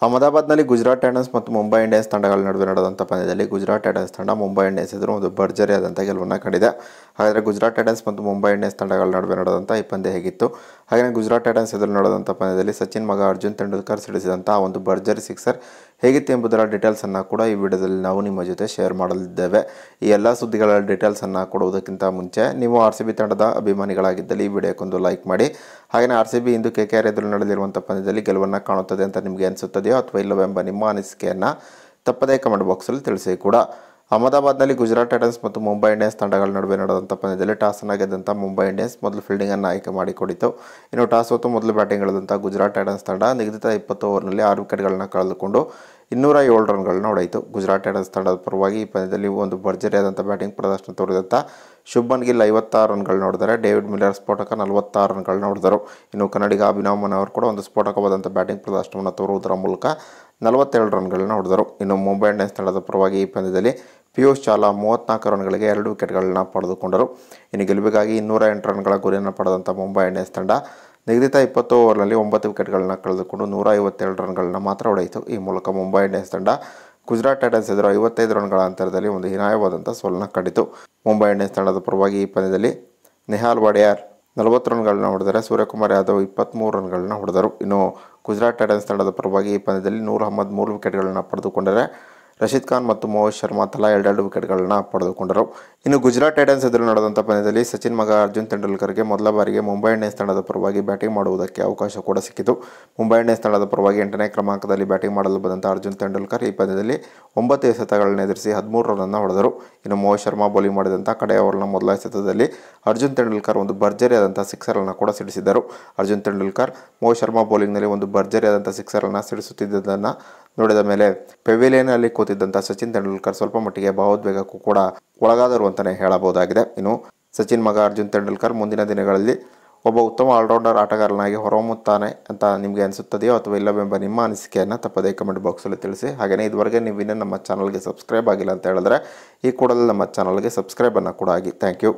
ಅಹಮದಾಬಾದ್ನಲ್ಲಿ ಗುಜರಾತ್ ಟೈಟನ್ಸ್ ಮತ್ತು ಮುಂಬೈ ಇಂಡಿಯನ್ಸ್ ತಂಡಗಳ ನಡುವೆ ನಡೆದಂಥ ಪಂದ್ಯದಲ್ಲಿ ಗುಜರಾತ್ ಟೈಟನ್ಸ್ ತಂಡ ಮುಂಬೈ ಇಂಡಿಯನ್ಸ್ ಎದುರು ಒಂದು ಭರ್ಜರಿ ಆದಂಥ ಗೆಲುವನ್ನು ಕಂಡಿದೆ ಹಾಗಾದರೆ ಗುಜರಾತ್ ಟೈಟನ್ಸ್ ಮತ್ತು ಮುಂಬೈ ಇಂಡಿಯನ್ಸ್ ತಂಡಗಳ ನಡುವೆ ನಡೆದಂಥ ಈ ಪಂದ್ಯ ಹೇಗಿತ್ತು ಹಾಗೆಯೇ ಗುಜರಾತ್ ಟೈಟನ್ಸ್ ಎದುರು ನಡೆದಂಥ ಪಂದ್ಯದಲ್ಲಿ ಸಚಿನ್ ಮಗ ಅರ್ಜುನ್ ತೆಂಡೂಲ್ಕರ್ ಸಿಡಿಸಿದಂಥ ಒಂದು ಭರ್ಜರಿ ಸಿಕ್ಸರ್ ಹೇಗಿತ್ತು ಎಂಬುದರ ಡೀಟೇಲ್ಸನ್ನು ಕೂಡ ಈ ವಿಡಿಯೋದಲ್ಲಿ ನಾವು ನಿಮ್ಮ ಜೊತೆ ಶೇರ್ ಮಾಡಲಿದ್ದೇವೆ ಈ ಎಲ್ಲ ಸುದ್ದಿಗಳ ಡೀಟೇಲ್ಸನ್ನು ಕೊಡುವುದಕ್ಕಿಂತ ಮುಂಚೆ ನೀವು ಆರ್ ಸಿ ಬಿ ತಂಡದ ಅಭಿಮಾನಿಗಳಾಗಿದ್ದಲ್ಲಿ ಈ ವಿಡಿಯೋಕ್ಕೊಂದು ಲೈಕ್ ಮಾಡಿ ಹಾಗೆಯೇ ಆರ್ ಸಿ ಬಿ ಇಂದು ಕೆ ಕೆ ಆರ್ ಎದುರು ನಡೆದಿರುವಂಥ ಪಂದ್ಯದಲ್ಲಿ ಗೆಲುವನ್ನು ಕಾಣುತ್ತದೆ ಅಂತ ನಿಮಗೆ ಅನಿಸುತ್ತದೆಯೋ ಅಥವಾ ಇಲ್ಲವೆಂಬ ನಿಮ್ಮ ಅನಿಸಿಕೆಯನ್ನು ತಪ್ಪದೇ ಕಮೆಂಟ್ ಬಾಕ್ಸಲ್ಲಿ ತಿಳಿಸಿ ಕೂಡ ಅಹಮದಾಬಾದ್ನಲ್ಲಿ ಗುಜರಾತ್ ಟೈಟನ್ಸ್ ಮತ್ತು ಮುಂಬೈ ಇಂಡಿಯನ್ಸ್ ತಂಡಗಳ ನಡುವೆ ನಡೆದಂಥ ಪಂದ್ಯದಲ್ಲಿ ಅನ್ನು ಗೆದ್ದಂಥ ಮುಂಬೈ ಇಂಡಿಯನ್ಸ್ ಮೊದಲು ಫೀಲ್ಡಿಂಗನ್ನು ಆಯ್ಕೆ ಮಾಡಿಕೊಡಿತು ಇನ್ನು ಟಾಸ್ ಹೊತ್ತು ಮೊದಲು ಬ್ಯಾಟಿಂಗ್ ಹೇಳಿದಂಥ ಗುಜರಾತ್ ಟೈಟನ್ಸ್ ತಂಡ ನಿಗದಿತ ಇಪ್ಪತ್ತು ಓವರ್ನಲ್ಲಿ ಆರು ವಿಕೆಟ್ಗಳನ್ನು ಕಳೆದುಕೊಂಡು ಇನ್ನೂರ ಏಳು ರನ್ಗಳನ್ನ ಹೊಡೆಯಿತು ಗುಜರಾತ್ ಟೈಟನ್ಸ್ ತಂಡದ ಪರವಾಗಿ ಈ ಪಂದ್ಯದಲ್ಲಿ ಒಂದು ಭರ್ಜರಿಯಾದಂಥ ಬ್ಯಾಟಿಂಗ್ ಪ್ರದರ್ಶನ ತೋರಿದಂಥ ಶುಭನ್ ಗಿಲ್ ಐವತ್ತಾರು ರನ್ಗಳನ್ನ ನೋಡಿದರೆ ಡೇವಿಡ್ ಮಿಲ್ಲರ್ ಸ್ಫೋಟಕ ನಲವತ್ತಾರು ರನ್ಗಳನ್ನ ನೋಡಿದರು ಇನ್ನು ಕನ್ನಡಿಗ ಅಭಿನವ್ ಅವರು ಕೂಡ ಒಂದು ಸ್ಫೋಟಕವಾದಂಥ ಬ್ಯಾಟಿಂಗ್ ಪ್ರದರ್ಶನವನ್ನು ತೋರುವುದರ ಮೂಲಕ ನಲವತ್ತೆರಡು ರನ್ಗಳನ್ನು ಹೊಡೆದರು ಇನ್ನು ಮುಂಬೈ ಇಂಡಿಯನ್ಸ್ ತಂಡದ ಪರವಾಗಿ ಈ ಪಂದ್ಯದಲ್ಲಿ ಪಿಯೂಷ್ ಚಾಲಾ ಮೂವತ್ನಾಲ್ಕು ರನ್ಗಳಿಗೆ ಎರಡು ವಿಕೆಟ್ಗಳನ್ನು ಪಡೆದುಕೊಂಡರು ಇನ್ನು ಗೆಲುವಿಗಾಗಿ ಇನ್ನೂರ ಎಂಟು ರನ್ಗಳ ಗುರಿಯನ್ನು ಪಡೆದಂಥ ಮುಂಬೈ ಇಂಡಿಯನ್ಸ್ ತಂಡ ನಿಗದಿತ ಇಪ್ಪತ್ತು ಓವರ್ನಲ್ಲಿ ಒಂಬತ್ತು ವಿಕೆಟ್ಗಳನ್ನು ಕಳೆದುಕೊಂಡು ನೂರ ಐವತ್ತೆರಡು ರನ್ಗಳನ್ನು ಮಾತ್ರ ಹೊಡೆಯಿತು ಈ ಮೂಲಕ ಮುಂಬೈ ಇಂಡಿಯನ್ಸ್ ತಂಡ ಗುಜರಾತ್ ಟೈಟನ್ಸ್ ಎದುರು ಐವತ್ತೈದು ರನ್ಗಳ ಅಂತರದಲ್ಲಿ ಒಂದು ಹಿನಾಯವಾದಂಥ ಸೋಲನ್ನು ಕಂಡಿತು ಮುಂಬೈ ಇಂಡಿಯನ್ಸ್ ತಂಡದ ಪರವಾಗಿ ಈ ಪಂದ್ಯದಲ್ಲಿ ನೆಹಾಲ್ ವಡೆಯಾರ್ ನಲವತ್ತು ರನ್ಗಳನ್ನ ಹೊಡೆದರೆ ಸೂರ್ಯಕುಮಾರ್ ಯಾದವ್ ಇಪ್ಪತ್ತ್ಮೂರು ರನ್ಗಳನ್ನ ಹೊಡೆದರು ಇನ್ನು ಗುಜರಾತ್ ಟೈಟನ್ಸ್ ತಂಡದ ಪರವಾಗಿ ಈ ಪಂದ್ಯದಲ್ಲಿ ನೂರ ಅಹಮದ್ ಮೂರು ವಿಕೆಟ್ಗಳನ್ನು ಪಡೆದುಕೊಂಡರೆ ರಶೀದ್ ಖಾನ್ ಮತ್ತು ಮೋಹಿತ್ ಶರ್ಮಾ ತಲಾ ಎರಡೆರಡು ವಿಕೆಟ್ಗಳನ್ನು ಪಡೆದುಕೊಂಡರು ಇನ್ನು ಗುಜರಾತ್ ಟೈಟನ್ಸ್ ಎದುರು ನಡೆದಂಥ ಪಂದ್ಯದಲ್ಲಿ ಸಚಿನ್ ಮಗ ಅರ್ಜುನ್ ತೆಂಡೂಲ್ಕರ್ಗೆ ಮೊದಲ ಬಾರಿಗೆ ಮುಂಬೈ ಇಂಡಿಯನ್ಸ್ ತಂಡದ ಪರವಾಗಿ ಬ್ಯಾಟಿಂಗ್ ಮಾಡುವುದಕ್ಕೆ ಅವಕಾಶ ಕೂಡ ಸಿಕ್ಕಿತು ಮುಂಬೈ ಇಂಡಿಯನ್ಸ್ ತಂಡದ ಪರವಾಗಿ ಎಂಟನೇ ಕ್ರಮಾಂಕದಲ್ಲಿ ಬ್ಯಾಟಿಂಗ್ ಮಾಡಲು ಬಂದಂಥ ಅರ್ಜುನ್ ತೆಂಡೂಲ್ಕರ್ ಈ ಪಂದ್ಯದಲ್ಲಿ ಒಂಬತ್ತು ಎಸೆತಗಳನ್ನ ಎದುರಿಸಿ ಹದಿಮೂರು ರನ್ನನ್ನು ಹೊಡೆದರು ಇನ್ನು ಮೋಹಿತ್ ಶರ್ಮಾ ಬೌಲಿಂಗ್ ಮಾಡಿದಂಥ ಕಡೆಯ ಓವರ್ನ ಮೊದಲ ಎಸೆತದಲ್ಲಿ ಅರ್ಜುನ್ ತೆಂಡೂಲ್ಕರ್ ಒಂದು ಭರ್ಜರಿಯಾದಂಥ ಸಿಕ್ಸರನ್ನು ಕೂಡ ಸಿಡಿಸಿದರು ಅರ್ಜುನ್ ತೆಂಡೂಲ್ಕರ್ ಮೋಹಿತ್ ಶರ್ಮಾ ಬೌಲಿಂಗ್ನಲ್ಲಿ ಒಂದು ಭರ್ಜರಿಯಾದಂಥ ಸಿಕ್ಸರನ್ನು ಸಿಡಿಸುತ್ತಿದ್ದುದನ್ನು ನೋಡಿದ ಮೇಲೆ ಪೆವಿಲಿಯನ್ ಅಲ್ಲಿ ಕೂತಿದ್ದಂಥ ಸಚಿನ್ ತೆಂಡೂಲ್ಕರ್ ಸ್ವಲ್ಪ ಮಟ್ಟಿಗೆ ಭಾವೋದ್ವೇಗಕ್ಕೂ ಕೂಡ ಒಳಗಾದರು ಅಂತಲೇ ಹೇಳಬಹುದಾಗಿದೆ ಇನ್ನು ಸಚಿನ್ ಮಗ ಅರ್ಜುನ್ ತೆಂಡೂಲ್ಕರ್ ಮುಂದಿನ ದಿನಗಳಲ್ಲಿ ಒಬ್ಬ ಉತ್ತಮ ಆಲ್ರೌಂಡರ್ ಆಟಗಾರನಾಗಿ ಹೊರಹೊಮ್ಮುತ್ತಾನೆ ಅಂತ ನಿಮಗೆ ಅನಿಸುತ್ತದೆಯೋ ಅಥವಾ ಇಲ್ಲವೆಂಬ ನಿಮ್ಮ ಅನಿಸಿಕೆಯನ್ನು ತಪ್ಪದೇ ಕಮೆಂಟ್ ಬಾಕ್ಸಲ್ಲಿ ತಿಳಿಸಿ ಹಾಗೆಯೇ ಇದುವರೆಗೆ ನೀವು ಇನ್ನೂ ನಮ್ಮ ಚಾನಲ್ಗೆ ಸಬ್ಸ್ಕ್ರೈಬ್ ಆಗಿಲ್ಲ ಅಂತ ಹೇಳಿದ್ರೆ ಈ ಕೂಡಲೇ ನಮ್ಮ ಚಾನಲ್ಗೆ ಸಬ್ಸ್ಕ್ರೈಬನ್ನು ಕೂಡ ಆಗಿ ಥ್ಯಾಂಕ್ ಯು